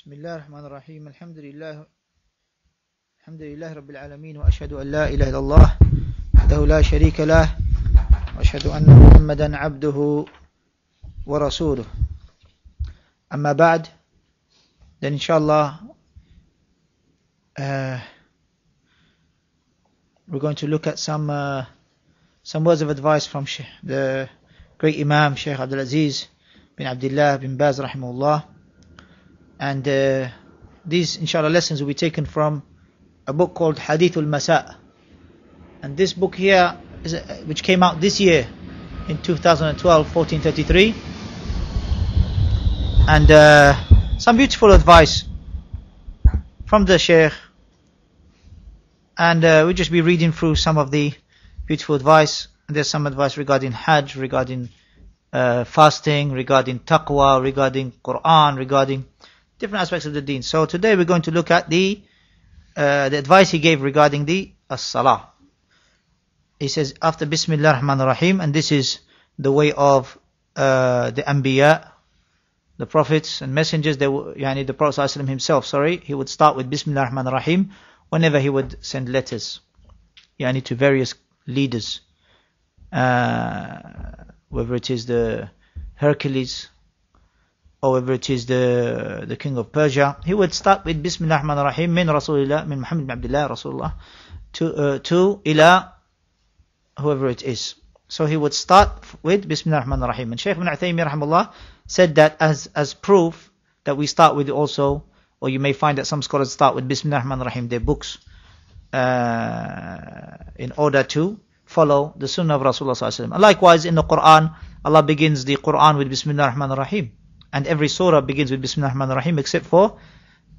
بسم الله الرحمن الرحيم الحمد لله الحمد لله رب العالمين وأشهد أن لا إله إلا الله وحده لا شريك له وأشهد أن محمدا عبده ورسوله أما بعد إن شاء الله uh, we're going to look at some uh, some words of advice from the great Imam Sheikh Abdul Aziz bin Abdullah bin Baz رحمه الله And uh, these, inshallah, lessons will be taken from a book called Hadith al Masa. And this book here, is, uh, which came out this year in 2012, 1433. And uh, some beautiful advice from the Sheikh. And uh, we'll just be reading through some of the beautiful advice. And there's some advice regarding Hajj, regarding uh, fasting, regarding taqwa, regarding Quran, regarding different aspects of the deen. So today we're going to look at the uh, the advice he gave regarding the as-salah. He says after Bismillah rahman rahim, and this is the way of uh, the Anbiya, the prophets and messengers. They, were, yani the Prophet ﷺ himself, sorry, he would start with Bismillah rahman rahim whenever he would send letters, yani to various leaders, uh, whether it is the Hercules however it is the the king of Persia, he would start with Bismillah ar-Rahman ar-Rahim min Rasulullah min Muhammad bin Abdullah Rasulullah to uh, to ila whoever it is. So he would start with Bismillah ar-Rahman ar-Rahim. And Shaykh Ibn Uthaymeen rahimahullah said that as as proof that we start with also, or you may find that some scholars start with Bismillah ar-Rahman ar-Rahim, their books, uh, in order to follow the Sunnah of Rasulullah sallallahu alaihi wasallam. Likewise, in the Quran, Allah begins the Quran with Bismillah ar-Rahman ar-Rahim. And every surah begins with Bismillah ar-Rahman ar-Rahim except for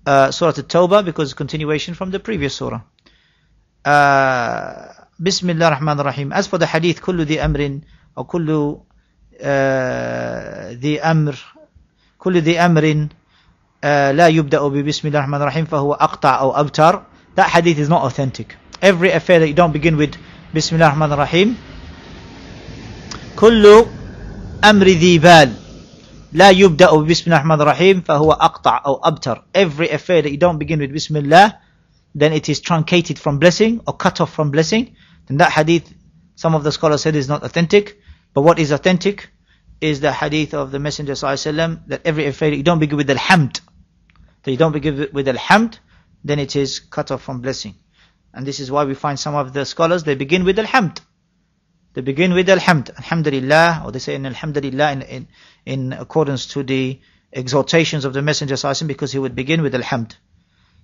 uh, Surah At-Tawbah because continuation from the previous surah. Uh, Bismillah ar-Rahman ar-Rahim. As for the hadith, كل ذي أمر or كل ذي أمر كل ذي أمر لا يبدأ ببسم الله الرحمن الرحيم فهو أقطع أو أبتر That hadith is not authentic. Every affair that you don't begin with Bismillah ar-Rahman ar كل أمر ذي بال لا يبدأ بسم الله الرحمن الرحيم فهو أقطع أو أبتر every affair that you don't begin with Bismillah then it is truncated from blessing or cut off from blessing then that hadith some of the scholars said is not authentic but what is authentic is the hadith of the Messenger وسلم, that every affair that you don't begin with al-hamd. that you don't begin with al-hamd, then it is cut off from blessing and this is why we find some of the scholars they begin with al-hamd. they begin with الحمد Alhamdulillah or they say in Alhamdulillah in, in in accordance to the exhortations of the Messenger Sassim because he would begin with Alhamd.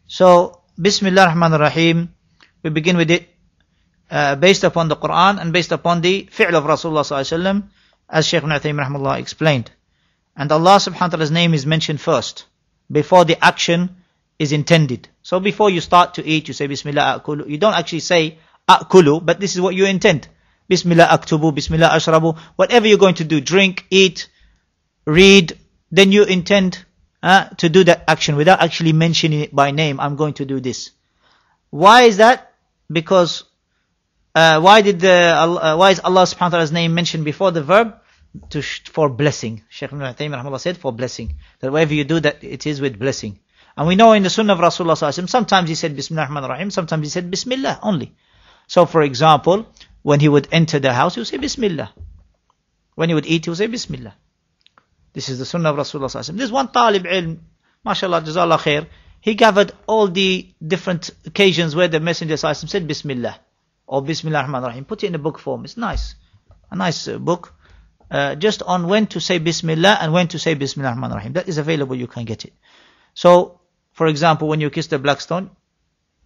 So, Bismillah ar-Rahman ar-Rahim, we begin with it uh, based upon the Quran and based upon the fi'l of Rasulullah Sallallahu as Shaykh Nathim Uthaymin explained. And Allah subhanahu wa ta'ala's name is mentioned first, before the action is intended. So before you start to eat, you say Bismillah akulu. You don't actually say akulu, but this is what you intend. Bismillah aktubu, Bismillah ashrabu. Whatever you're going to do, drink, eat, read, then you intend uh, to do that action without actually mentioning it by name. I'm going to do this. Why is that? Because uh, why did the uh, why is Allah Subhanahu wa Taala's name mentioned before the verb to for blessing? Shaykh Ibn Taymiyyah said for blessing that whatever you do that it is with blessing. And we know in the Sunnah of Rasulullah sometimes he said Bismillah Rahim, sometimes he said Bismillah only. So for example, when he would enter the house, he would say Bismillah. When he would eat, he would say Bismillah. This is the sunnah of Rasulullah Sallallahu Alaihi Wasallam. There's one talib ilm, mashallah, jazallah khair. He gathered all the different occasions where the Messenger Sallallahu Alaihi Wasallam said Bismillah or Bismillah Rahman Rahim. Put it in a book form. It's nice. A nice uh, book. Uh, just on when to say Bismillah and when to say Bismillah Rahman Rahim. That is available. You can get it. So, for example, when you kiss the black stone,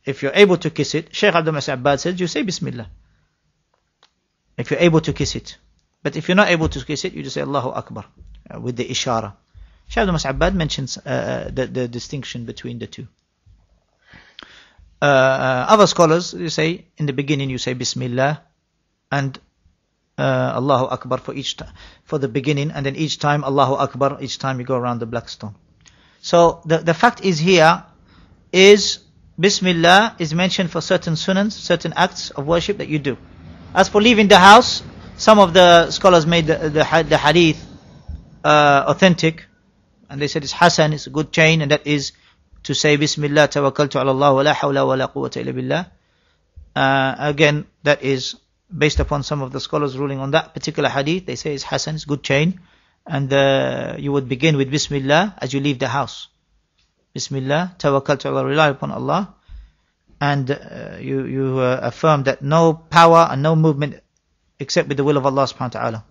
if you're able to kiss it, Shaykh Abdul Masih Abbad says, you say Bismillah. If you're able to kiss it. But if you're not able to kiss it, you just say Allahu Akbar. Uh, with the ishara. Shaykh al Mas'abad mentions uh, uh, the, the, distinction between the two. other scholars, you say, in the beginning you say Bismillah and uh, Allahu Akbar for each t- for the beginning, and then each time Allahu Akbar, each time you go around the black stone. So the, the fact is here is Bismillah is mentioned for certain sunans, certain acts of worship that you do. As for leaving the house, some of the scholars made the, the, the hadith uh, authentic, and they said it's Hasan, it's a good chain, and that is to say Bismillah tawakkaltu ala Allah wa la hawla wa la quwwata illa billah. Uh, again, that is based upon some of the scholars ruling on that particular hadith. They say it's Hasan, it's good chain, and uh, you would begin with Bismillah as you leave the house. Bismillah, tawakkaltu ala Allah, rely upon Allah, and uh, you you uh, affirm that no power and no movement except with the will of Allah subhanahu wa taala.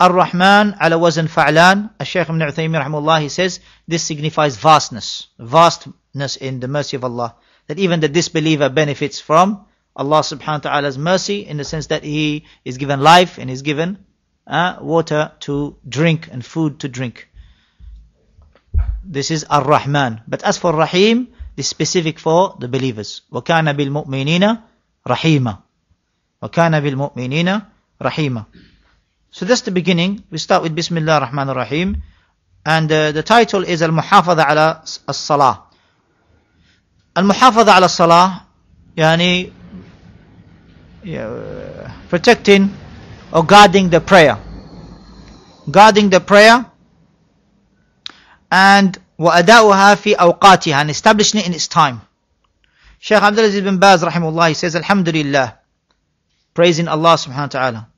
Ar-Rahman ala wazn fa'lan. Shaykh ibn Uthaymin rahimullah, he says, this signifies vastness, vastness in the mercy of Allah. That even the disbeliever benefits from Allah subhanahu wa ta'ala's mercy in the sense that he is given life and is given uh, water to drink and food to drink. This is Ar-Rahman. But as for Rahim, this is specific for the believers. وَكَانَ بِالْمُؤْمِنِينَ رَحِيمًا وَكَانَ بِالْمُؤْمِنِينَ رَحِيمًا so that's the beginning. We start with Bismillah ar-Rahman ar-Rahim. And uh, the title is Al-Muhafadha ala As-Salah. Al-Muhafadha ala As-Salah, yani, yeah, uh, protecting or guarding the prayer. Guarding the prayer and wa'ada'uha fi awqatiha, and establishing it in its time. Shaykh Abdulaziz bin Baz rahimullah he says Alhamdulillah praising Allah subhanahu wa ta'ala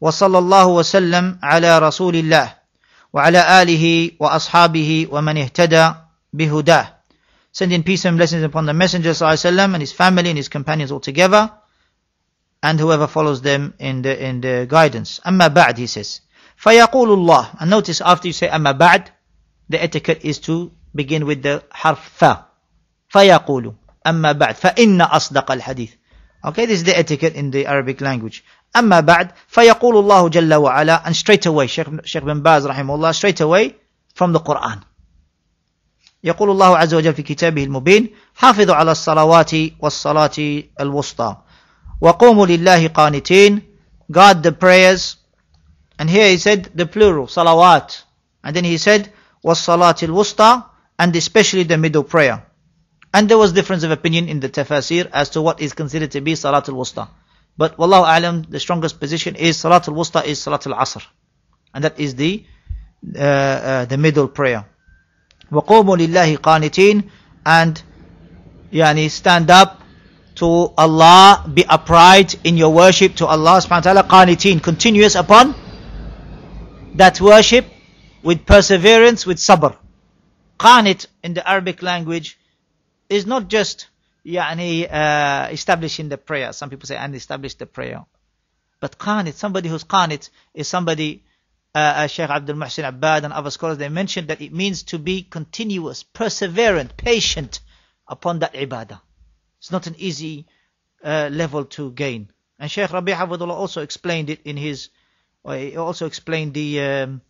وصلى الله وسلم على رسول الله وعلى آله وأصحابه ومن اهتدى بهداه sending peace and blessings upon the Messenger وسلم, and his family and his companions altogether, and whoever follows them in the in the guidance. أما بعد, he says. فيقول الله. And notice after you say أما بعد, the etiquette is to begin with the harf fa. فيقول أما بعد فإن أصدق الحديث. Okay, this is the etiquette in the Arabic language. أما بعد فيقول الله جل وعلا and straight away Sheikh bin باز رحمه الله straight away from the Quran يقول الله عز وجل في كتابه المبين حافظوا على الصلوات والصلاة الوسطى وقوموا لله قانتين guard the prayers and here he said the plural صلوات and then he said والصلاة الوسطى and especially the middle prayer and there was difference of opinion in the tafasir as to what is considered to be صلاة الوسطى But Wallahu Alam, the strongest position is Salatul Wusta is Salatul Asr. And that is the, uh, uh, the middle prayer. وَقُومُوا لِلَّهِ قَانِتِينَ And, yani, stand up to Allah, be upright in your worship to Allah subhanahu wa ta'ala, qanitin, continuous upon that worship with perseverance, with sabr. Qanit in the Arabic language is not just يعني, uh, establishing the prayer. Some people say, and establish the prayer. But qanit, somebody who's qanit is somebody, uh, uh, Sheikh Abdul Muhsin Abbad and other scholars, they mentioned that it means to be continuous, perseverant, patient upon that ibadah. It's not an easy uh, level to gain. And Sheikh Rabi' Hafidullah also explained it in his, he also explained the um,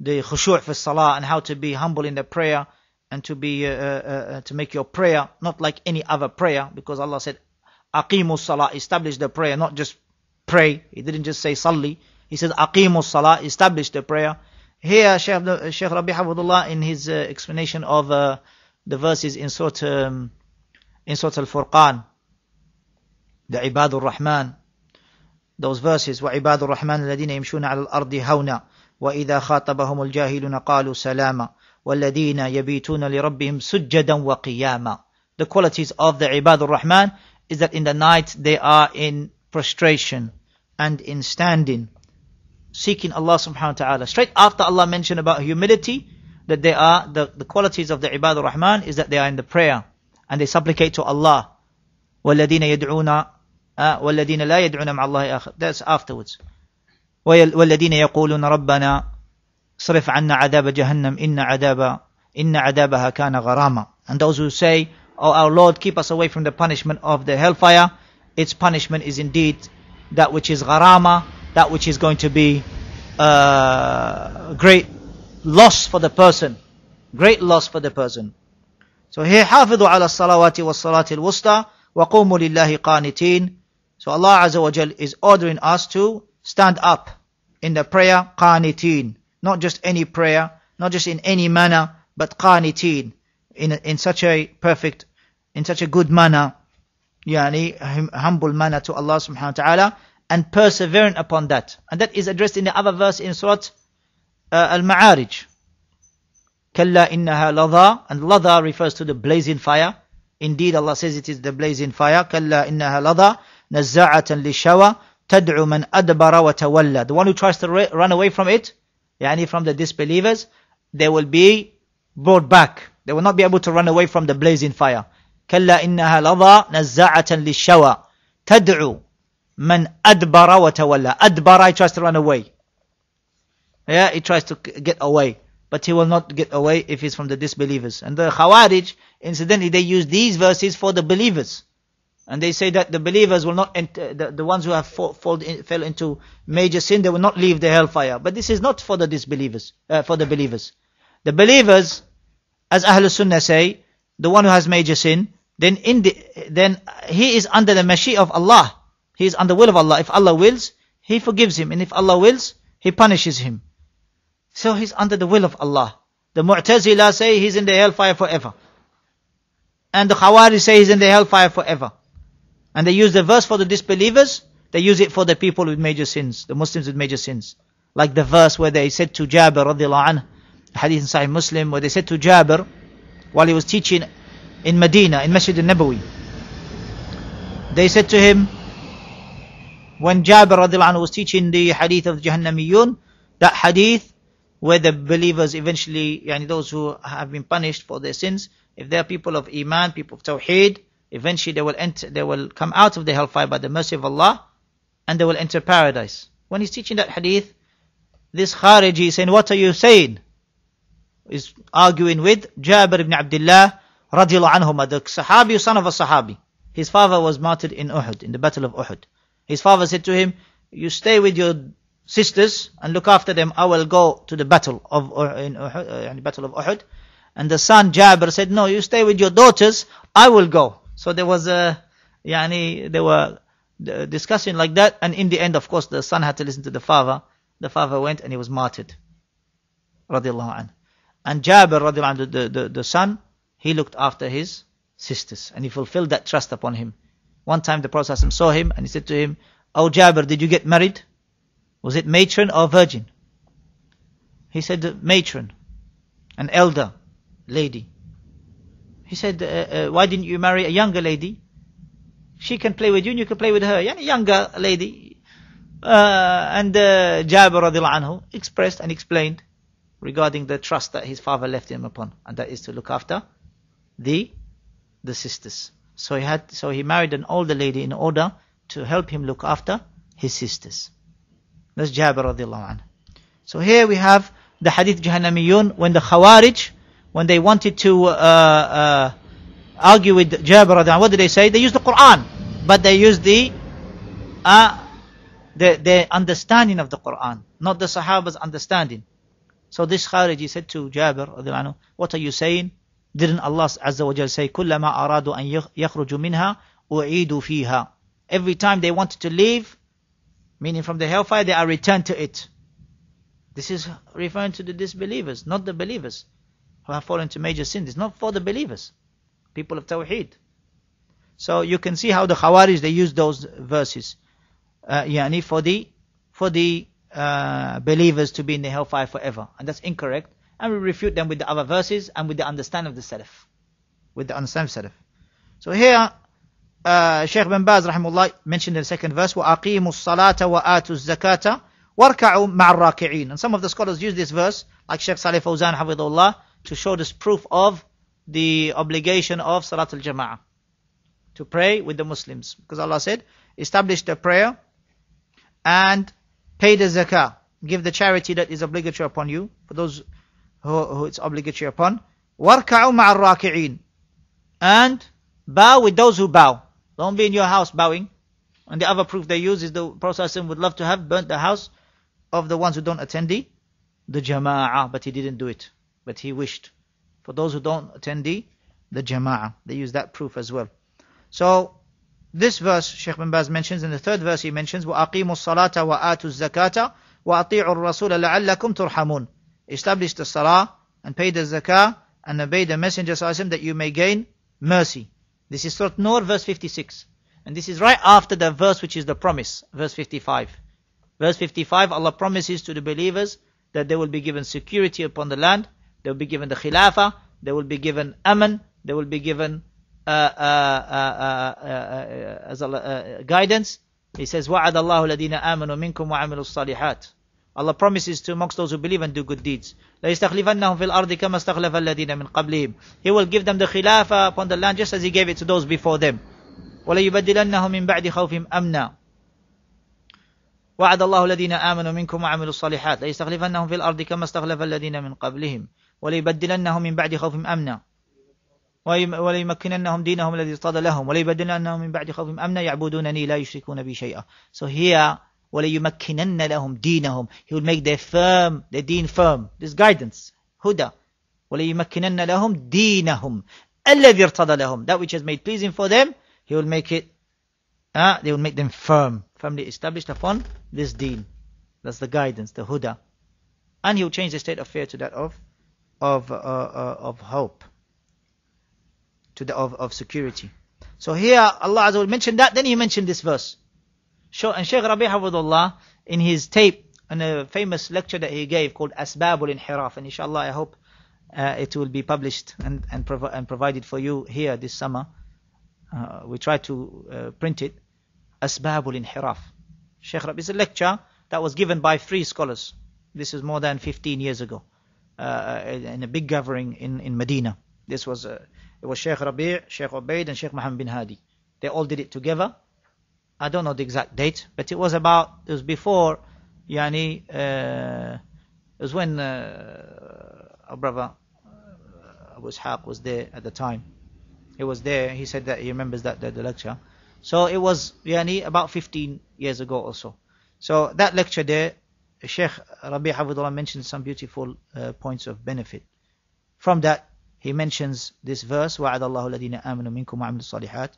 the khushu' for salah and how to be humble in the prayer and to be uh, uh, uh, to make your prayer not like any other prayer because Allah said aqimus salah establish the prayer not just pray he didn't just say salli he said, aqimus salah establish the prayer here Sheikh, uh, Sheikh Rabi Hafidullah in his uh, explanation of uh, the verses in Surah um, in Surah Al-Furqan the Ibadur Rahman those verses وعباد الرحمن الذين يمشون على wa idha وإذا al الجاهلون قالوا salama. وَالَّذِينَ يَبِيتُونَ لِرَبِّهِمْ سُجَّدًا وَقِيَامًا The qualities of the Ibadur Rahman is that in the night they are in prostration and in standing, seeking Allah subhanahu wa ta'ala. Straight after Allah mentioned about humility, that they are, the, the qualities of the Ibadur Rahman is that they are in the prayer and they supplicate to Allah. وَالَّذِينَ يَدْعُونَ uh, وَالَّذِينَ لَا يَدْعُونَ مَعَ اللَّهِ آخر. That's afterwards. وَالَّذِينَ يَقُولُونَ رَبَّنَا صرف عنا عذاب جهنم إن عذاب إن عذابها كان غراما and those who say oh our Lord keep us away from the punishment of the hellfire its punishment is indeed that which is gharama that which is going to be uh, great loss for the person great loss for the person so here حافظوا على الصلوات والصلاة الوسطى وقوموا لله قانتين so Allah Azza wa Jal is ordering us to stand up in the prayer qanitin not just any prayer, not just in any manner, but qaniteen, in, in such a perfect, in such a good manner, yani humble manner to Allah subhanahu wa ta'ala, and perseverant upon that. And that is addressed in the other verse in Surah uh, Al-Ma'arij. Kalla innaha ladha, and lada refers to the blazing fire. Indeed, Allah says it is the blazing fire. Kalla innaha ladha, nazza'atan lishawa, tad'u man adbara wa tawalla. The one who tries to run away from it, yani from the disbelievers, they will be brought back. They will not be able to run away from the blazing fire. كلا إنها لظى نزاعة للشوى تدعو من أدبر وتولى أدبر he tries to run away yeah he tries to get away but he will not get away if he's from the disbelievers and the Khawarij incidentally they use these verses for the believers and they say that the believers will not enter, uh, the, the ones who have fall, fall in, fell into major sin, they will not leave the hellfire. But this is not for the disbelievers, uh, for the believers. The believers, as Ahlul Sunnah say, the one who has major sin, then in the, then he is under the mercy of Allah. He is under the will of Allah. If Allah wills, he forgives him. And if Allah wills, he punishes him. So he's under the will of Allah. The Mu'tazila say he's in the hellfire forever. And the Khawarij say he's in the hellfire forever. And they use the verse for the disbelievers, they use it for the people with major sins, the Muslims with major sins. Like the verse where they said to Jabir radiallahu hadith in Sahih Muslim, where they said to Jabir, while he was teaching in Medina, in Masjid al-Nabawi, they said to him, when Jabir radiallahu was teaching the hadith of Jahannamiyun, that hadith where the believers eventually, yani those who have been punished for their sins, if they are people of Iman, people of Tawheed, Eventually they will enter, they will come out of the hellfire by the mercy of Allah and they will enter paradise. When he's teaching that hadith, this Khariji is saying, what are you saying? Is arguing with Jabir ibn Abdullah radiallahu anhu. the Sahabi, son of a Sahabi. His father was martyred in Uhud, in the battle of Uhud. His father said to him, you stay with your sisters and look after them. I will go to the battle of uh, in Uhud, uh, battle of Uhud. And the son Jabir said, no, you stay with your daughters. I will go. So there was a, yani, they were discussing like that, and in the end, of course, the son had to listen to the father. The father went and he was martyred. Radiallahu anhu. And Jabir, radiallahu anhu, the, the, the son, he looked after his sisters, and he fulfilled that trust upon him. One time the Prophet saw him, and he said to him, Oh Jabir, did you get married? Was it matron or virgin? He said, matron, an elder, lady. He said, uh, uh, why didn't you marry a younger lady? She can play with you and you can play with her. Yani younger lady. Uh, and uh, Jabir radiallahu anhu expressed and explained regarding the trust that his father left him upon. And that is to look after the, the sisters. So he had, so he married an older lady in order to help him look after his sisters. That's Jabir radiallahu anhu. So here we have the hadith Jahannamiyun when the Khawarij when they wanted to uh, uh, argue with Jabir, what did they say? They used the Quran, but they used the, uh, the, the understanding of the Quran, not the Sahaba's understanding. So this Khariji said to Jabir, what are you saying? Didn't Allah Azza wa Jal say, كُلَّمَا أَرَادُوا أَن يَخْرُجُوا مِنْهَا أُعِيدُوا فِيهَا Every time they wanted to leave, meaning from the hellfire, they are returned to it. This is referring to the disbelievers, not the believers who have fallen into major sins. It's not for the believers, people of Tawheed. So you can see how the Khawarij, they use those verses. Uh, yani for the, for the uh, believers to be in the hellfire forever. And that's incorrect. And we refute them with the other verses and with the understanding of the Salaf. With the understanding of Salaf. So here, uh, Sheikh bin Baz, rahimullah, mentioned in the second verse, وَأَقِيمُوا الصَّلَاةَ وَآتُوا الزَّكَاةَ وَارْكَعُوا مَعَ الرَّاكِعِينَ And some of the scholars use this verse, like Sheikh Salih Fawzan, hafidhullah, to show this proof of the obligation of Salatul Jama'ah. To pray with the Muslims. Because Allah said, establish the prayer and pay the zakah. Give the charity that is obligatory upon you, for those who, who it's obligatory upon. وَارْكَعُوا al الرَّاكِعِينَ And bow with those who bow. Don't be in your house bowing. And the other proof they use is the Prophet would love to have burnt the house of the ones who don't attend the, the jama'ah, but he didn't do it but he wished. For those who don't attend the, the jama'ah, they use that proof as well. So, this verse Sheikh bin Baz mentions, in the third verse he mentions, وَأَقِيمُوا الصَّلَاةَ وَآتُوا الزَّكَاةَ وَأَطِيعُوا الرَّسُولَ لَعَلَّكُمْ تُرْحَمُونَ Establish the salah, and pay the zakah, and obey the messenger that you may gain mercy. This is Surah Nur, verse 56. And this is right after the verse which is the promise, verse 55. Verse 55, Allah promises to the believers that they will be given security upon the land, they will be given the Khilafah, they will be given Aman, they will be given uh, uh, uh, guidance. He says, guidance. He says, وَعَدَ اللَّهُ الَّذِينَ آمَنُوا مِنْكُمْ وَعَمِلُوا الصَّالِحَاتِ Allah promises to amongst those who believe and do good deeds. لَيَسْتَخْلِفَنَّهُمْ فِي الْأَرْضِ كَمَا اسْتَخْلَفَ الَّذِينَ مِنْ قَبْلِهِمْ He will give them the khilafah upon the land just as He gave it to those before them. وَلَيُبَدِّلَنَّهُمْ مِنْ بَعْدِ خَوْفِهِمْ أَمْنًا وعد الله الذين آمنوا منكم وعملوا الصالحات ليستخلفنهم في الأرض كما استخلف الذين من قبلهم وليبدلنهم من بعد خوفهم أمنا وليمكننهم دينهم الذي اصطاد لهم وليبدلنهم من بعد خوفهم أمنا يعبدونني لا يشركون بي شيئا so here وليمكنن لهم دينهم he will make their firm their deen firm this guidance هدى وليمكنن لهم دينهم الذي ارتضى لهم that which has made pleasing for them he will make it uh, they will make them firm firmly established upon this deen that's the guidance the huda and he will change the state of fear to that of of, uh, uh, of hope, to the, of, of security. So here Allah Azza mentioned that, then he mentioned this verse. And Shaykh Rabi Hafidullah, in his tape, in a famous lecture that he gave called Asbabul Inhiraf, and inshallah I hope uh, it will be published and, and, prov- and, provided for you here this summer. Uh, we try to uh, print it. Asbabul Inhiraf. Shaykh Rabi is a lecture that was given by three scholars. This is more than 15 years ago. Uh, in a big gathering in, in Medina. This was uh, it was Sheikh Rabi', Sheikh Ubaid, and Sheikh Muhammad bin Hadi. They all did it together. I don't know the exact date, but it was about it was before Yani uh, it was when uh, our brother uh, Abu Ishaq was there at the time. He was there. He said that he remembers that, the lecture. So it was yani about 15 years ago or so. So that lecture there, Sheikh Rabbi Hafidullah mentions some beautiful uh, points of benefit. From that, he mentions this verse, وَعَدَ اللَّهُ الَّذِينَ آمَنُوا مِنكُمْ وَعَمِلُوا الصَّالِحَاتِ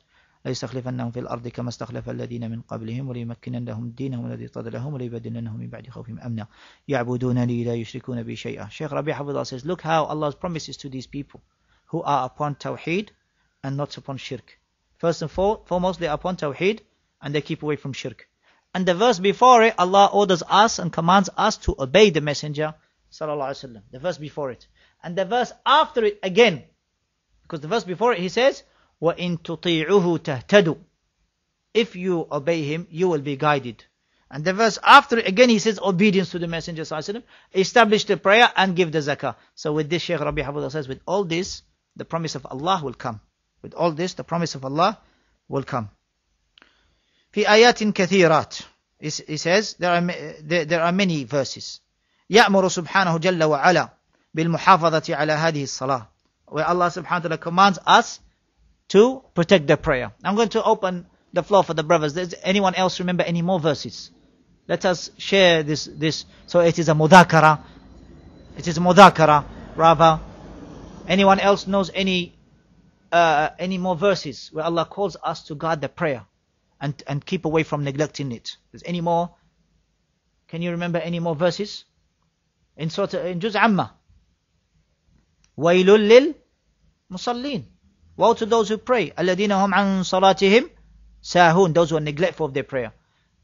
ليستخلفنهم في الأرض كما استخلف الذين من قبلهم وليمكنن لهم دينهم الذي ارتضى لهم وليبدلنهم من بعد خوفهم أمنا يعبدونني لا يشركون بي شيئا Sheikh Rabbi Hafidullah says, look how Allah's promises to these people who are upon Tawheed and not upon Shirk. First and foremost, they are upon Tawheed and they keep away from Shirk. And the verse before it, Allah orders us and commands us to obey the Messenger, sallallahu alaihi wasallam. The verse before it, and the verse after it again, because the verse before it, he says, wa تُطِيعُهُ تَهْتَدُوا If you obey him, you will be guided. And the verse after it, again, he says, obedience to the Messenger, sallallahu alaihi wasallam. establish the prayer and give the zakah. So with this, Shaykh Rabi Habib says, with all this, the promise of Allah will come. With all this, the promise of Allah will come. في آيات كثيرات he says there are, there are many verses يأمر سبحانه جل وعلا بالمحافظة على هذه الصلاة where Allah subhanahu wa ta'ala commands us to protect the prayer. I'm going to open the floor for the brothers. Does anyone else remember any more verses? Let us share this, this. So it is a mudakara. It is a mudakara, rather. Anyone else knows any, uh, any more verses where Allah calls us to guard the prayer? and, and keep away from neglecting it. There's any more? Can you remember any more verses? In of in Juz Amma. وَيْلٌ lil musallin. Woe to those who pray. الَّذِينَ هُمْ عَنْ صَلَاتِهِمْ سَاهُونَ Those who are neglectful of their prayer.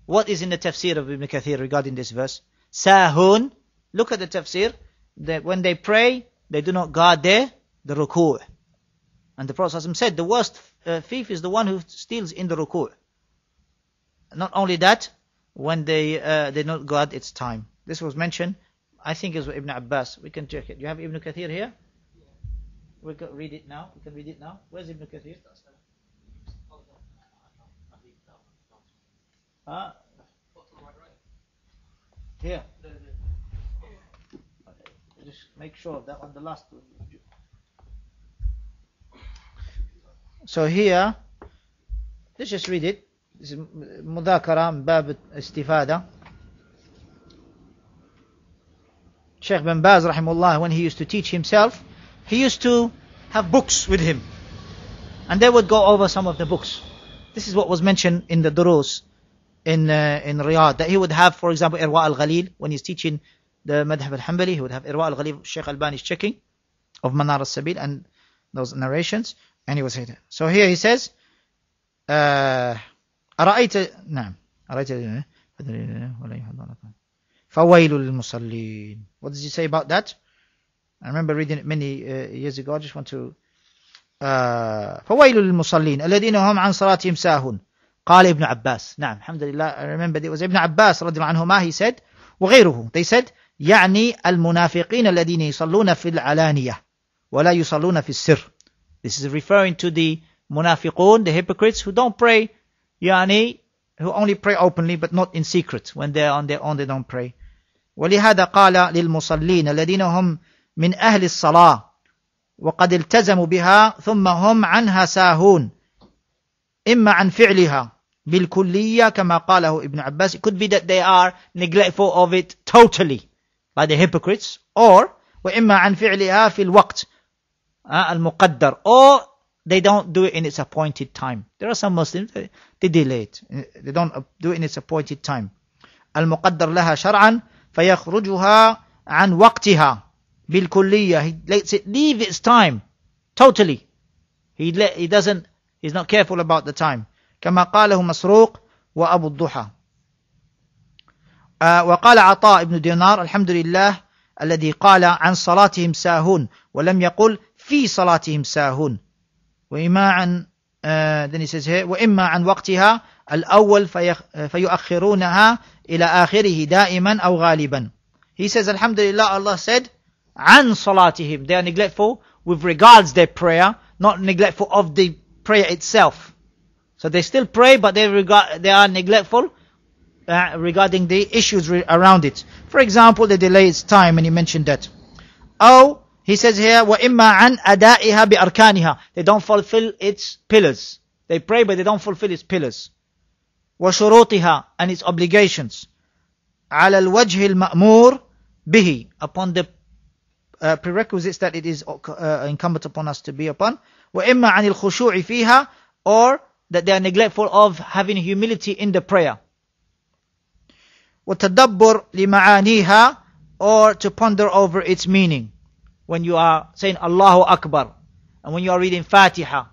What is in the tafsir of Ibn Kathir regarding this verse? Sahun. Look at the tafsir. That when they pray, they do not guard their the ruku'. And the Prophet said, the worst uh, thief is the one who steals in the ruku'. Not only that, when they uh, they not out, its time. This was mentioned, I think, was Ibn Abbas. We can check it. You have Ibn Kathir here? We can read it now. We can read it now. Where's Ibn Kathir? Huh? Here. Just make sure that on the last. So here, let's just read it. مذاكرة من باب استفادة Sheikh bin Baz rahimullah when he used to teach himself he used to have books with him and they would go over some of the books this is what was mentioned in the durus in uh, in Riyadh that he would have for example Irwa al-Ghalil when he's teaching the Madhab al-Hanbali he would have Irwa al-Ghalil Sheikh Albani is checking of Manar al-Sabil and those narrations and he was here so here he says uh, أرأيت نعم أرأيت ولا يحضر فويل للمصلين What did you say about that? I remember reading it many uh, years ago. I just want to uh, فويل للمصلين الذين هم عن صلاتهم ساهون قال ابن عباس نعم الحمد لله I remember it was ابن عباس رضي الله عنهما he said وغيره they said يعني المنافقين الذين يصلون في العلانية ولا يصلون في السر This is referring to the منافقون the hypocrites who don't pray Yani, who only pray openly but not in secret. When they are on their own, they don't pray. ولهذا قال للمصلين الذين هم من أهل الصلاة وقد التزموا بها ثم هم عنها ساهون إما عن فعلها بالكلية كما قاله ابن عباس it could be that they are neglectful of it totally by the hypocrites or وإما عن فعلها في الوقت المقدر or they don't do it in its appointed time. There are some Muslims, they, they delay it. They don't do it in its appointed time. Al المقدر لها شرعا فيخرجها عن bil بالكلية. He lets it leave its time totally. He, let, he doesn't, he's not careful about the time. كما قاله مسروق وأبو الضحى. وقال عطاء بن دينار الحمد لله الذي قال عن صلاتهم ساهون ولم يقل في صلاتهم ساهون وإما عن then he says here وإما عن وقتها الأول في, فيؤخرونها إلى آخره دائما أو غالبا he says Alhamdulillah Allah said عن صلاتهم they are neglectful with regards their prayer not neglectful of the prayer itself so they still pray but they regard they are neglectful uh, regarding the issues re- around it for example they delay its time and he mentioned that أو he says here, وَإِمَّا عَنْ أَدَائِهَا بِأَرْكَانِهَا They don't fulfill its pillars. They pray, but they don't fulfill its pillars. وَشُرُوطِهَا And its obligations. عَلَى الْوَجْهِ الْمَأْمُورِ بِهِ Upon the uh, prerequisites that it is uh, incumbent upon us to be upon. وَإِمَّا عَنِ الْخُشُوعِ فِيهَا Or that they are neglectful of having humility in the prayer. وَتَدَبُّرْ لِمَعَانِيهَا Or to ponder over its meaning when you are saying Allahu Akbar and when you are reading Fatiha.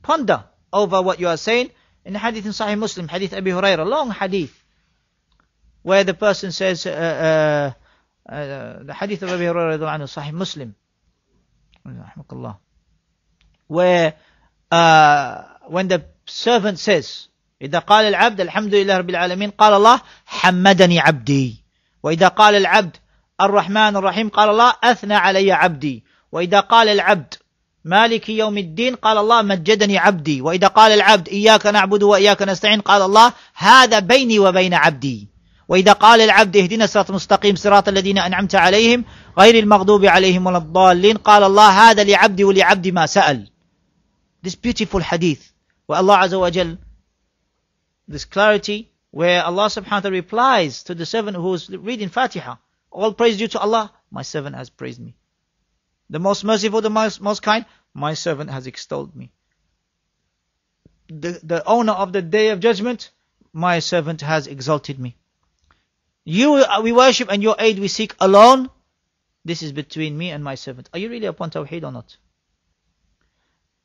Ponder over what you are saying. In the hadith in Sahih Muslim, hadith Abi Hurairah, long hadith, where the person says, uh, uh, uh, the hadith of Abi Hurairah, Sahih Muslim, where uh, when the servant says, إذا قال العبد الحمد لله رب العالمين قال الله حمدني عبدي وإذا قال العبد الرحمن الرحيم قال الله أثنى علي عبدي وإذا قال العبد مالك يوم الدين قال الله مجدني عبدي وإذا قال العبد إياك نعبد وإياك نستعين قال الله هذا بيني وبين عبدي وإذا قال العبد اهدنا الصراط المستقيم صراط الذين أنعمت عليهم غير المغضوب عليهم ولا الضالين قال الله هذا لعبدي ولعبدي ما سأل This beautiful hadith where Allah Azza wa Jal this clarity where Allah subhanahu wa ta'ala replies to the servant who is reading Fatiha All praise due to Allah. My servant has praised me. The most merciful, the most, most kind. My servant has extolled me. The, the owner of the day of judgment. My servant has exalted me. You uh, we worship and your aid we seek alone. This is between me and my servant. Are you really upon Tawheed or not?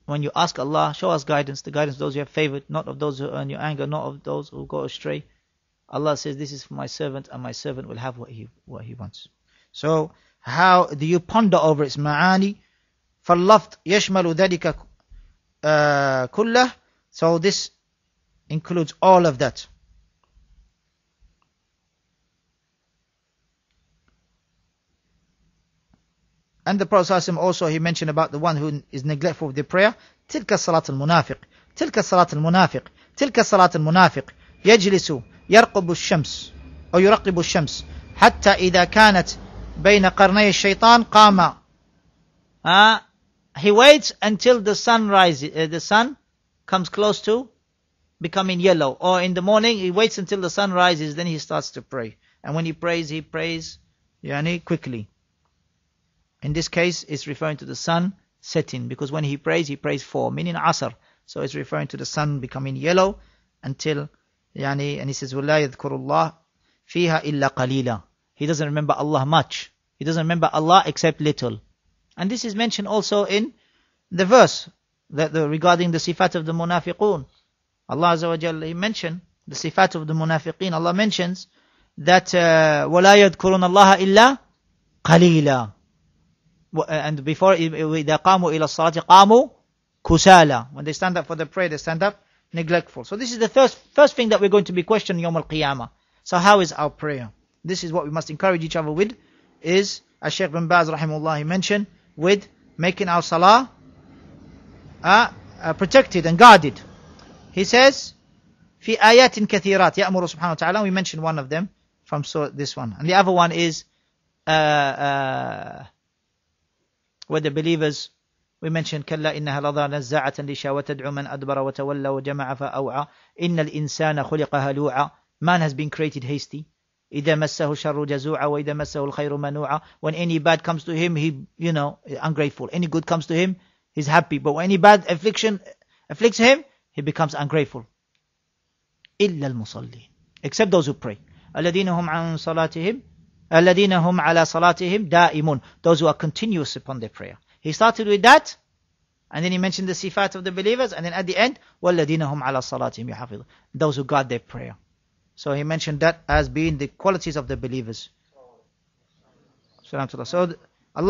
When you ask Allah, show us guidance, the guidance of those who have favored, not of those who earn your anger, not of those who go astray. Allah says, This is for my servant, and my servant will have what he, what he wants. So, how do you ponder over its ma'ani? فَاللَّفْض يَشْمَلُ ذَلِكَ كُلَّهُ So this includes all of that. And the Prophet also he mentioned about the one who is neglectful of the prayer. تلك الصلاة المنافق. تلك الصلاة المنافق. تلك الصلاة المنافق. يجلس يرقب الشمس أو يرقب الشمس حتى إذا كانت بين قرني الشيطان قام uh, he waits until the sun rises uh, the sun comes close to becoming yellow or in the morning he waits until the sun rises then he starts to pray and when he prays he prays yani quickly in this case it's referring to the sun setting because when he prays he prays for meaning asr so it's referring to the sun becoming yellow until Yani, and he says, "Wala يَذْكُرُ Allah فِيهَا إِلَّا He doesn't remember Allah much. He doesn't remember Allah except little. And this is mentioned also in the verse that the, regarding the sifat of the munafiqun. Allah Azza wa Jalla, He mentioned the sifat of the munafiqin. Allah mentions that وَلَا يَذْكُرُونَ Allah illa qalila." Uh, and before إِذَا قَامُوا إِلَى الصَّلَاةِ قَامُوا كُسَالًا When they stand up for the prayer, they stand up neglectful. So this is the first, first thing that we're going to be questioning Yom Al-Qiyamah. So how is our prayer? This is what we must encourage each other with, is, as Sheikh bin Baz rahimullah mentioned, with making our salah uh, uh, protected and guarded. He says, في kathirat كثيرات يأمر سبحانه Taala." we mentioned one of them from so, this one and the other one is uh, uh, where the believers mentioned كلا إنها لظى نزاعة لشا وتدعو من أدبر وتولى وجمع فأوعى إن الإنسان خلق هلوعا Man has been created hasty إذا مسه شر جزوعا وإذا مسه الخير منوعا when any bad comes to him he you know ungrateful any good comes to him he's happy but when any bad affliction afflicts him he becomes ungrateful إلا المصلين except those who pray الذين هم عن صلاتهم الذين هم على صلاتهم دائمون those who are continuous upon their prayer He started with that, and then he mentioned the sifat of the believers, and then at the end, وَالَّذِينَ هُمْ عَلَى صَلَاتِهِمْ يُحَافِظُونَ Those who guard their prayer. So he mentioned that as being the qualities of the believers. So Allah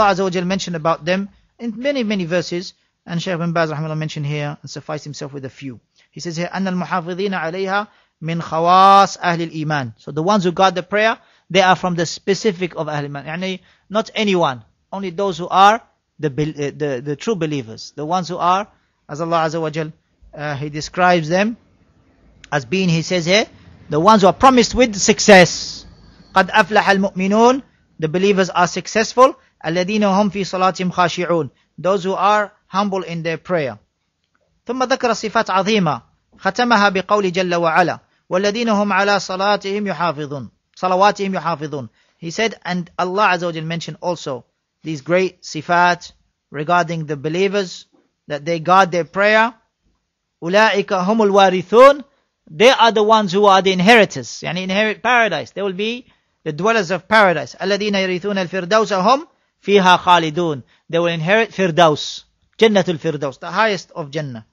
Azza wa mentioned about them in many, many verses, and Shaykh bin Baz mentioned here and sufficed himself with a few. He says here, أَنَّ الْمُحَافِظِينَ عَلَيْهَا مِنْ خَوَاص أَهْلِ الْإِيمَانِ So the ones who guard the prayer, they are from the specific of Ahl Iman. Yani not anyone, only those who are the, uh, the, the true believers, the ones who are, as Allah Azza wa Jal, uh, He describes them as being, He says here, the ones who are promised with success. قَدْ أَفْلَحَ الْمُؤْمِنُونَ The believers are successful. الَّذِينَ هُمْ فِي صَلَاتِهِمْ خَاشِعُونَ Those who are humble in their prayer. ثم ذكر صفات عظيمة ختمها بقول جل وعلا والذين هم على صلاتهم يحافظون صلواتهم يحافظون He said, and Allah Azza wa Jal mentioned also these great sifat regarding the believers, that they guard their prayer. Ulaika humul warithun. They are the ones who are the inheritors, and inherit paradise. They will be the dwellers of paradise. Alladina yarithun al-firdaus hum fiha khalidun. They will inherit firdaus. al firdaus, the highest of Jannah.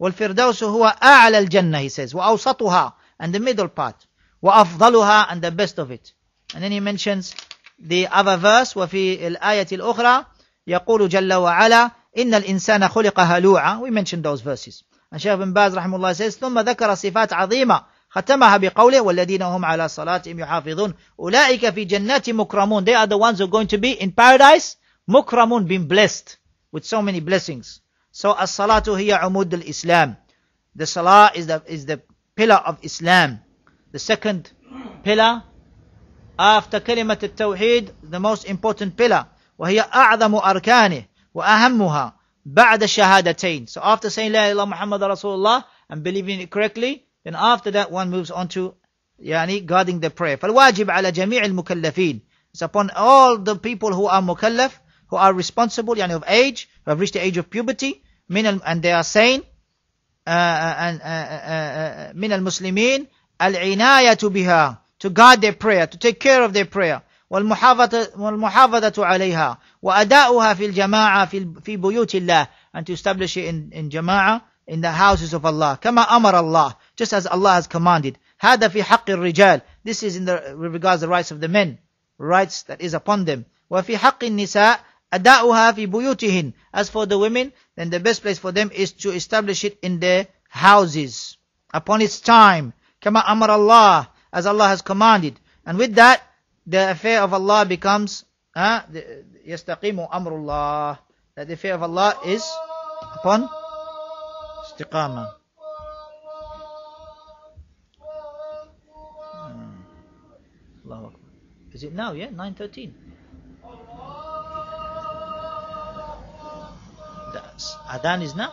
huwa هو al jannah. he says wa وأوسطها and the middle part wa وأفضلها and the best of it and then he mentions the other verse وفي الآية الأخرى يقول جل وعلا إن الإنسان خلق هلوعا we mentioned those verses الشيخ بن باز رحمه الله says ثم ذكر صفات عظيمة ختمها بقوله والذين هم على صلاتهم يحافظون أولئك في جنات مكرمون they are the ones who are going to be in paradise مكرمون being blessed with so many blessings so الصلاة هي عمود الإسلام the salah is the, is the pillar of Islam the second pillar after كلمة التوحيد the most important pillar, وهي أعظم أركانه وأهمها بعد الشهادتين. So after saying La ilaha رسول Rasulullah and believing it correctly, then after that one moves on to يعني guarding the prayer. فالواجب على جميع المكلفين. It's upon all the people who are mukallaf, who are responsible, يعني of age, who have reached the age of puberty, من and they are sane, uh, and uh, uh, من المسلمين العناية بها to guard their prayer, to take care of their prayer. والمحافظة عليها وأداؤها في الجماعة في في بيوت الله and to establish it in, in جماعة in the houses of Allah كما أمر الله just as Allah has commanded هذا في حق الرجال this is in the with regards the rights of the men rights that is upon them وفي حق النساء أداؤها في بيوتهن as for the women then the best place for them is to establish it in their houses upon its time كما أمر الله as Allah has commanded. And with that, the affair of Allah becomes, uh, يَسْتَقِيمُ أَمْرُ That the affair of Allah is upon istiqamah. Hmm. Is it now? Yeah, 9.13. That's, Adhan is now.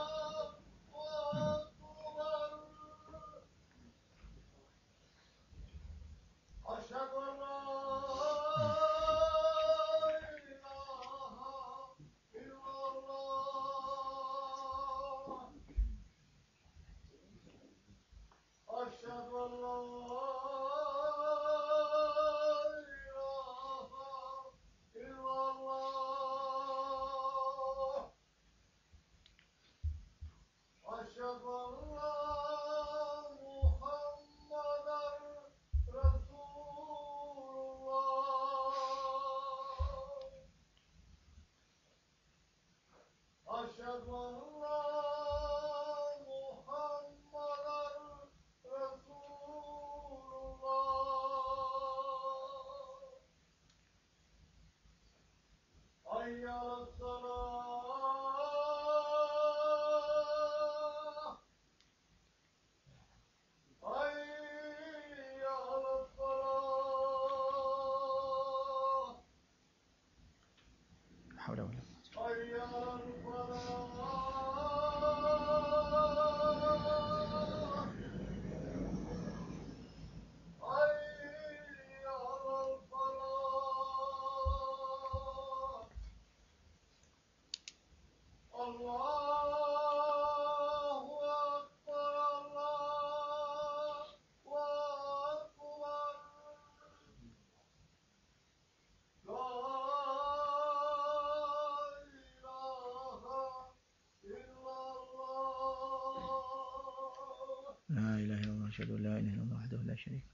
لا إله إلا الله أشهد لا إله إلا الله وحده لا شريك له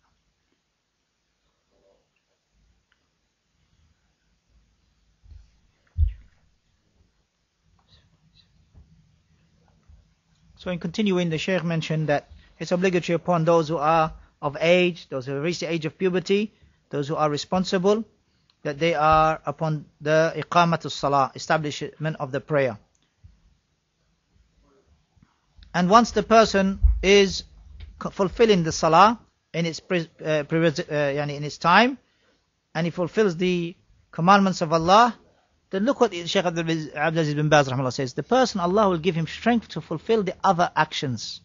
So in continuing, the Sheikh mentioned that it's obligatory upon those who are of age, those who have reached the age of puberty, those who are responsible, that they are upon the iqamatul salah, establishment of the prayer. And once the person is fulfilling the salah in its pre, uh, pre uh, in its time, and he fulfills the commandments of Allah, then look what Shaykh Abdul Aziz bin Baz says: the person Allah will give him strength to fulfill the other actions,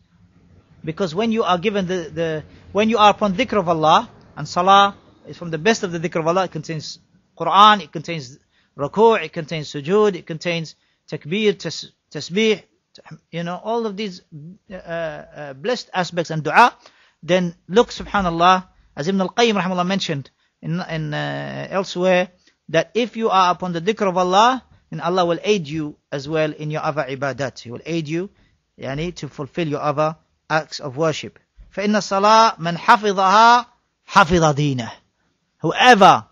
because when you are given the, the when you are upon dhikr of Allah and salah is from the best of the dhikr of Allah. It contains Quran, it contains ruku', it contains sujood, it contains takbir, tas- tasbih, you know, all of these uh, uh, blessed aspects and dua, then look, subhanallah, as Ibn al-Qayyim rahimahullah mentioned in, in uh, elsewhere, that if you are upon the dhikr of Allah, then Allah will aid you as well in your other ibadat. He will aid you, yani, to fulfill your other acts of worship. فإن الصلاة من حفظها حفظ دينه. Whoever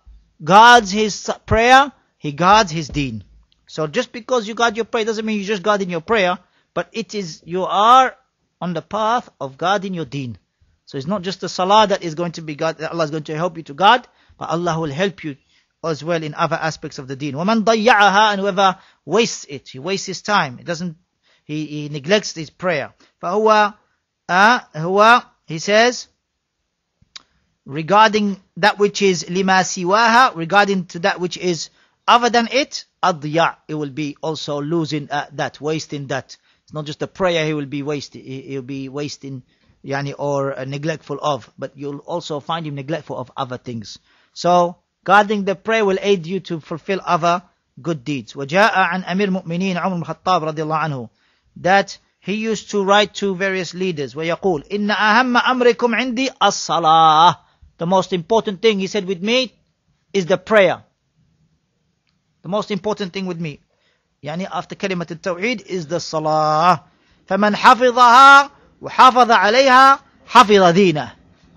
guards his prayer, he guards his deen. So just because you guard your prayer doesn't mean you just guard in your prayer. But it is, you are on the path of guarding your deen. So it's not just the salah that is going to be God, Allah is going to help you to guard, but Allah will help you as well in other aspects of the deen. وَمَنْ ضَيَّعَهَا And whoever wastes it, he wastes his time, he doesn't, he, he neglects his prayer. فَهُوَ uh, هُوَ, he says, regarding that which is lima siwaha, regarding to that which is other than it, adya, it will be also losing uh, that, wasting that not just a prayer he will be wasting, he'll be wasting, yani, or uh, neglectful of, but you'll also find him neglectful of other things. So, guarding the prayer will aid you to fulfill other good deeds. وَجَاءَ عَنْ أَمِيرِ الْمُؤْمِنِينَ عُمْرُ الْخَطَّابِ رَضِيَ That he used to write to various leaders ويقول inna أهم أمركم عندي al-salaah." The most important thing he said with me is the prayer. The most important thing with me. يعني after كلمة التوحيد is the salah فمن حفظها وحافظ عليها حفظ دينه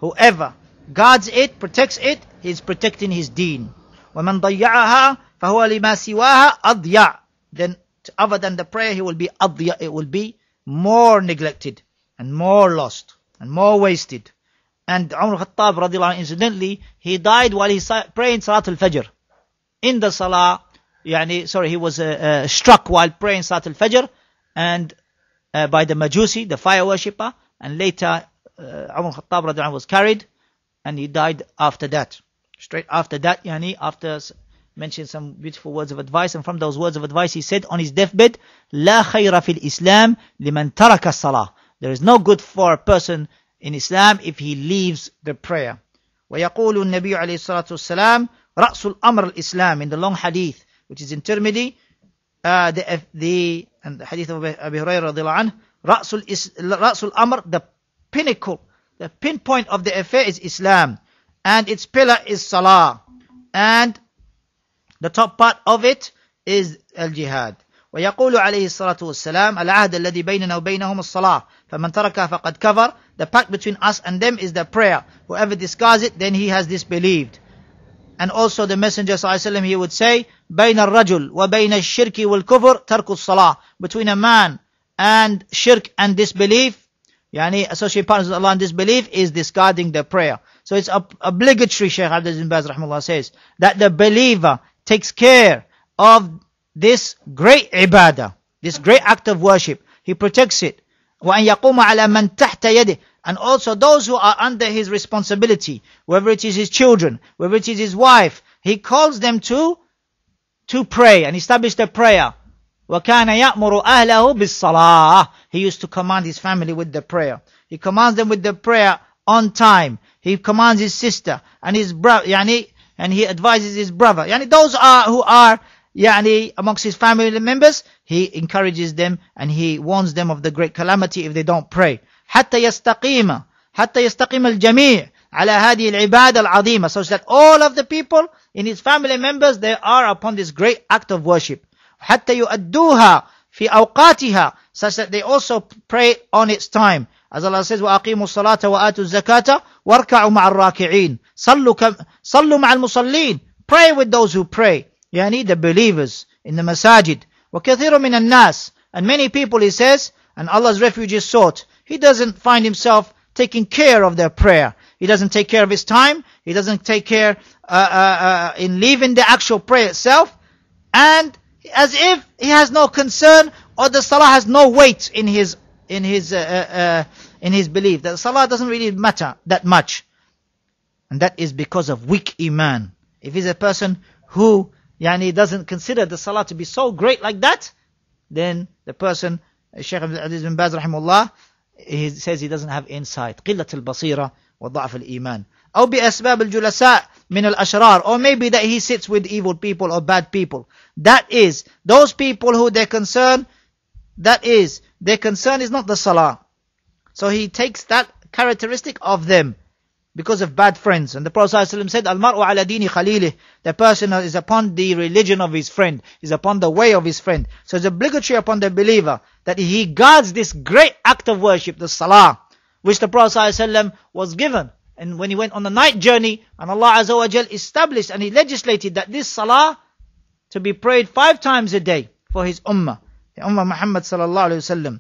whoever guards it protects it he is protecting his deen ومن ضيعها فهو لما سواها أضيع then other than the prayer he will be أضيع it will be more neglected and more lost and more wasted and Umar Khattab radiallahu anh, incidentally he died while he praying Salat al-Fajr in the Salah يعني sorry he was uh, uh, struck while praying Salat al-Fajr and uh, by the Majusi the fire worshipper and later uh, Umar Khattab was carried and he died after that straight after that يعني after mentioned some beautiful words of advice and from those words of advice he said on his deathbed لا خير في الإسلام لمن ترك الصلاة there is no good for a person in Islam if he leaves the prayer ويقول النبي عليه الصلاة والسلام رأس الأمر الإسلام in the long hadith which is in Tirmidhi, uh, the, the, and the hadith of Abu Hurairah radiallahu anhu, Ra'sul, is, Ra'sul Amr, the pinnacle, the pinpoint of the affair is Islam, and its pillar is Salah, and the top part of it is Al-Jihad. ويقول عليه الصلاة والسلام العهد الذي بيننا وبينهم الصلاة فمن تركها فقد كفر the pact between us and them is the prayer whoever discards it then he has disbelieved and also the Messenger وسلم, he would say, بين الرجل وبين الشرك والكفر ترك الصلاة. Between a man and shirk and disbelief, yani associate partners with Allah and disbelief is discarding the prayer. So it's obligatory, Shaykh Abdul bin Baz rahmullah says, that the believer takes care of this great ibadah, this great act of worship. He protects it. وأن يقوم على من تحت يده and also those who are under his responsibility, whether it is his children, whether it is his wife, he calls them to, to pray and establish the prayer. وَكَانَ يَأْمُرُ أَهْلَهُ بِالصَّلَاةِ He used to command his family with the prayer. He commands them with the prayer on time. He commands his sister and his brother, yani, and he advises his brother. Yani those are who are yani amongst his family members, he encourages them and he warns them of the great calamity if they don't pray. حتى يستقيم حتى يستقيم الجميع على هذه العبادة العظيمة such that all of the people in his family members they are upon this great act of worship حتى يؤدوها في أوقاتها such that they also pray on its time as Allah says وأقيموا الصلاة وآتوا الزكاة واركعوا مع الراكعين صلوا, كم صلوا مع المصلين pray with those who pray يعني the believers in the masajid وكثير من الناس and many people he says and Allah's refuge is sought he doesn't find himself taking care of their prayer. He doesn't take care of his time. He doesn't take care uh, uh, uh, in leaving the actual prayer itself. And as if he has no concern or the salah has no weight in his in his uh, uh, uh, in his belief that salah doesn't really matter that much. And that is because of weak iman. If he's a person who yani doesn't consider the salah to be so great like that, then the person Shaykh Abdul Aziz bin Baz rahimullah he says he doesn't have insight. قِلَّةِ الْبَصِيرَةِ وَضَعْفِ الْإِيمَانِ أو بأسباب الجلساء من الأشرار or maybe that he sits with evil people or bad people. That is, those people who their concern, that is, their concern is not the salah. So he takes that characteristic of them because of bad friends. And the Prophet ﷺ said, Al-mar'u ala dini khalilih. The person is upon the religion of his friend, is upon the way of his friend. So it's obligatory upon the believer that he guards this great act of worship, the salah, which the Prophet ﷺ was given. And when he went on the night journey, and Allah Azza wa Jal established and he legislated that this salah to be prayed five times a day for his ummah, the ummah Muhammad sallallahu alayhi wa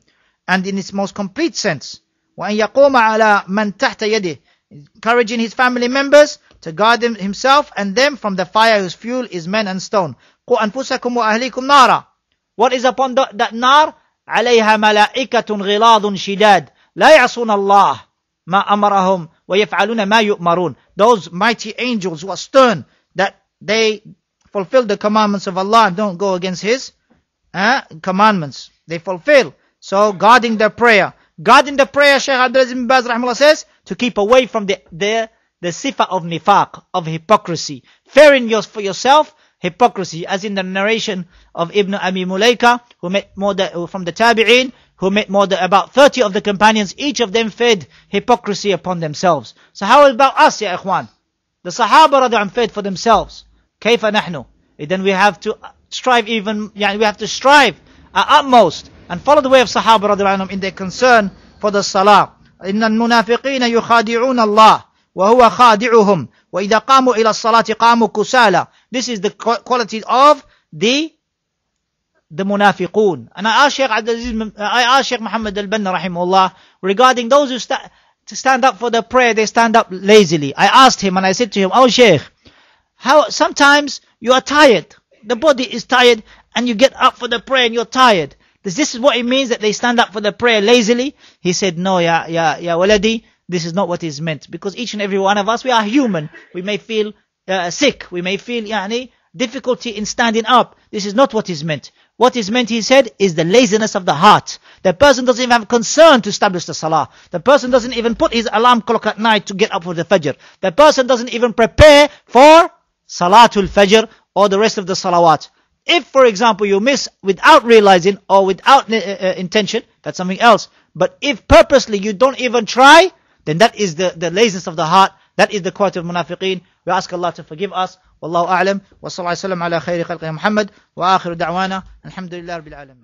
And in its most complete sense, وَأَن يَقُومَ عَلَى مَن تَحْتَ يَدِهِ encouraging his family members to guard them, himself and them from the fire whose fuel is men and stone. قُ أَنفُسَكُمْ وَأَهْلِكُمْ نَارًا What is upon the, that nar? عليها ملائكة غلاظ شداد لا يعصون الله ما أمرهم ويفعلون ما يؤمرون Those mighty angels who are stern that they fulfill the commandments of Allah and don't go against His uh, commandments. They fulfill. So guarding the prayer. Guarding the prayer, Shaykh Abdulaziz bin Baz says, to keep away from the, the, the sifa of nifaq, of hypocrisy. Fearing your, for yourself, hypocrisy, as in the narration of Ibn Abi Mulaika, who met more from the Tabi'in, who met more than about 30 of the companions, each of them fed hypocrisy upon themselves. So how about us, ya ikhwan? The Sahaba radhiyallahu fed for themselves. Kayfa nahnu? Eh, then we have to strive even, yeah, we have to strive our utmost and follow the way of Sahaba radhiyallahu in their concern for the Salah. إن المنافقين يخادعون الله وهو خادعهم وإذا قاموا إلى الصلاة قاموا كسالى This is the quality of the the munafiqun. And I asked Sheikh Abdulaziz, I asked Sheikh Muhammad al-Banna rahimahullah regarding those who to stand up for the prayer, they stand up lazily. I asked him and I said to him, Oh Sheikh, how sometimes you are tired. The body is tired and you get up for the prayer and you're tired. This is what it means that they stand up for the prayer lazily. He said, no, ya, ya, ya waladi, this is not what is meant. Because each and every one of us, we are human. We may feel uh, sick. We may feel, yani, difficulty in standing up. This is not what is meant. What is meant, he said, is the laziness of the heart. The person doesn't even have concern to establish the salah. The person doesn't even put his alarm clock at night to get up for the fajr. The person doesn't even prepare for salatul fajr or the rest of the salawat. If, for example, you miss without realizing or without uh, uh, uh, intention, that's something else. But if purposely you don't even try, then that is the, the laziness of the heart. That is the quality of munafiqeen. We ask Allah to forgive us. Wallahu a'lam. Wa sallallahu ala khayri khalqi Muhammad. Wa akhiru da'wana. Alhamdulillah rabbil alamin.